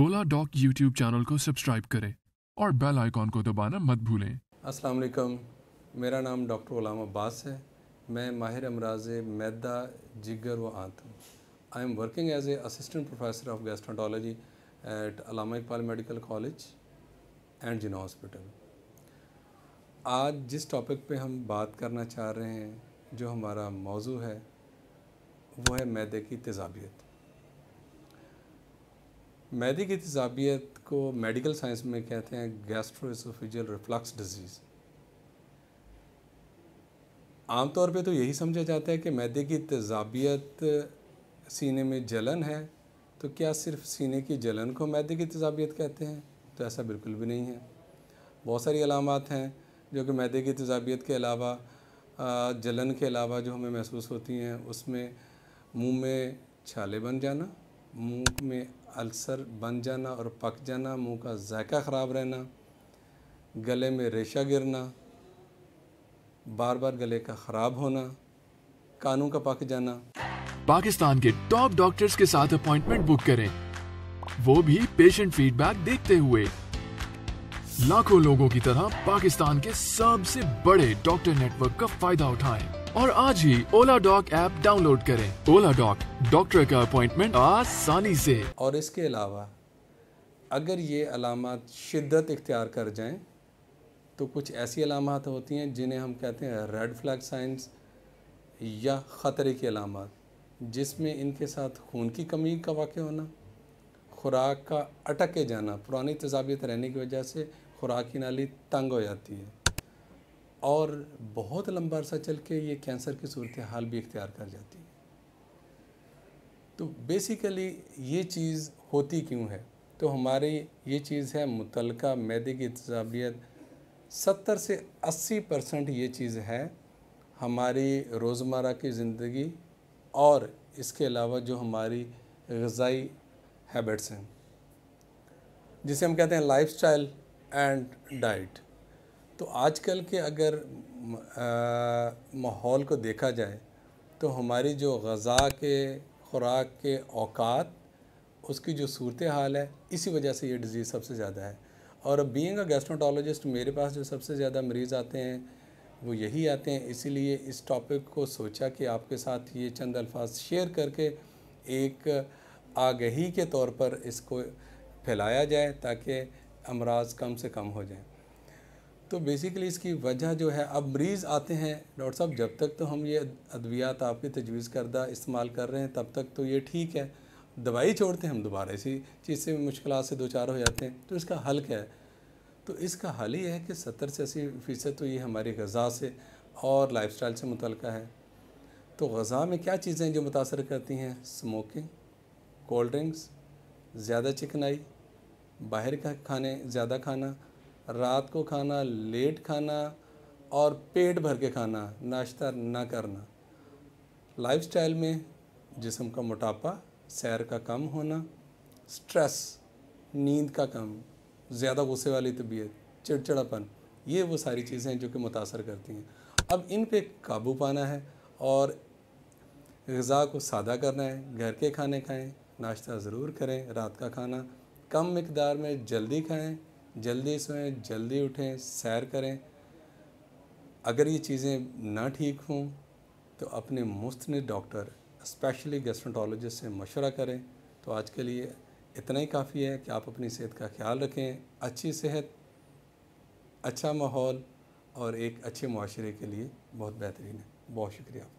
ओला Oladoc YouTube channel को subscribe करें और बेल आइकॉन को दबाना मत भूलें अस्सलाम वालेकुम मेरा नाम डॉक्टर गुलाम अब्बास है मैं माहिर अमराज मैदा जिगर व आंत हूँ I am working as a assistant professor of gastroenterology at Allama Iqbal Medical College and Jinnah Hospital आज जिस टॉपिक पे हम बात करना चाह रहे हैं जो हमारा मौजू है वो है मैदे की तेजाबियत मैदे की तजाबियत को मेडिकल साइंस में कहते हैं गैस्ट्रोसोफिजल रिफ्लक्स डिजीज़ आमतौर पे तो यही समझा जाता है कि मैदे की तजाबियत सीने में जलन है तो क्या सिर्फ सीने की जलन को मैदे की तजाबियत कहते हैं तो ऐसा बिल्कुल भी नहीं है बहुत सारी अलामत हैं जो कि मैदे की तजाबियत के अलावा जलन के अलावा जो हमें महसूस होती हैं उसमें मुंह में छाले बन जाना मुंह में अल्सर बन जाना और पक जाना मुंह का जायका ख़राब रहना गले में रेशा गिरना बार बार गले का ख़राब होना कानों का पक जाना पाकिस्तान के टॉप डॉक्टर्स के साथ अपॉइंटमेंट बुक करें वो भी पेशेंट फीडबैक देखते हुए लाखों लोगों की तरह पाकिस्तान के सबसे बड़े डॉक्टर नेटवर्क का फायदा उठाएं और आज ही ओला डॉक ऐप डाउनलोड करें ओला डॉक डॉक्टर का अपॉइंटमेंट आसानी से और इसके अलावा अगर ये अलामत शिद्दत इख्तियार कर जाएं तो कुछ ऐसी अलामत होती हैं जिन्हें हम कहते हैं रेड फ्लैग साइंस या ख़तरे की अलामत जिसमें इनके साथ खून की कमी का वाक़ होना खुराक का अटके जाना पुरानी तजावियत रहने की वजह से खुराक की नाली तंग हो जाती है और बहुत लंबा अरसा चल के ये कैंसर की सूरत हाल भी इख्तियार कर जाती है तो बेसिकली ये चीज़ होती क्यों है तो हमारे ये चीज़ है मुतल मैदे की तजाबियत सत्तर से अस्सी परसेंट ये चीज़ है हमारी रोज़मर्रा की ज़िंदगी और इसके अलावा जो हमारी गज़ाई हैबिट्स हैं जिसे हम कहते हैं लाइफ स्टाइल एंड डाइट तो आजकल के अगर माहौल को देखा जाए तो हमारी जो गज़ा के ख़ुराक के अवकात उसकी जो सूरत हाल है इसी वजह से ये डिज़ीज़ सबसे ज़्यादा है और बीइंग अ गैस्ट्रोटोलॉजिस्ट मेरे पास जो सबसे ज़्यादा मरीज़ आते हैं वो यही आते हैं इसीलिए इस टॉपिक को सोचा कि आपके साथ ये चंद अल्फाज शेयर करके एक आगही के तौर पर इसको फैलाया जाए ताकि अमराज कम से कम हो जाएँ तो बेसिकली इसकी वजह जो है अब मरीज़ आते हैं डॉक्टर साहब जब तक तो हम ये अद्वियात आपके तजवीज़ करदा इस्तेमाल कर रहे हैं तब तक तो ये ठीक है दवाई छोड़ते हैं हम दोबारा इसी चीज़ से मुश्किल से दो चार हो जाते हैं तो इसका हल क्या है तो इसका हल ये है कि सत्तर से अस्सी फ़ीसद तो ये हमारी गज़ा से और लाइफ स्टाइल से मुतल है तो गज़ा में क्या चीज़ें जो मुतासर करती हैं स्मोकिंग कोल्ड ड्रिंक्स ज़्यादा चिकनाई बाहर का खाने ज़्यादा खाना रात को खाना लेट खाना और पेट भर के खाना नाश्ता ना करना लाइफस्टाइल में जिसम का मोटापा सैर का कम होना स्ट्रेस नींद का कम ज़्यादा गुस्से वाली तबीयत चिड़चिड़ापन ये वो सारी चीज़ें हैं जो कि मुतासर करती हैं अब इन पे काबू पाना है और गज़ा को सादा करना है घर के खाने खाएं नाश्ता ज़रूर करें रात का खाना कम मकदार में जल्दी खाएं जल्दी सोएं जल्दी उठें सैर करें अगर ये चीज़ें ना ठीक हों तो अपने मुस्तन डॉक्टर स्पेशली गेस्ट्रोटोलॉजिस्ट से मशवरा करें तो आज के लिए इतना ही काफ़ी है कि आप अपनी सेहत का ख्याल रखें अच्छी सेहत अच्छा माहौल और एक अच्छे माशरे के लिए बहुत बेहतरीन है बहुत शुक्रिया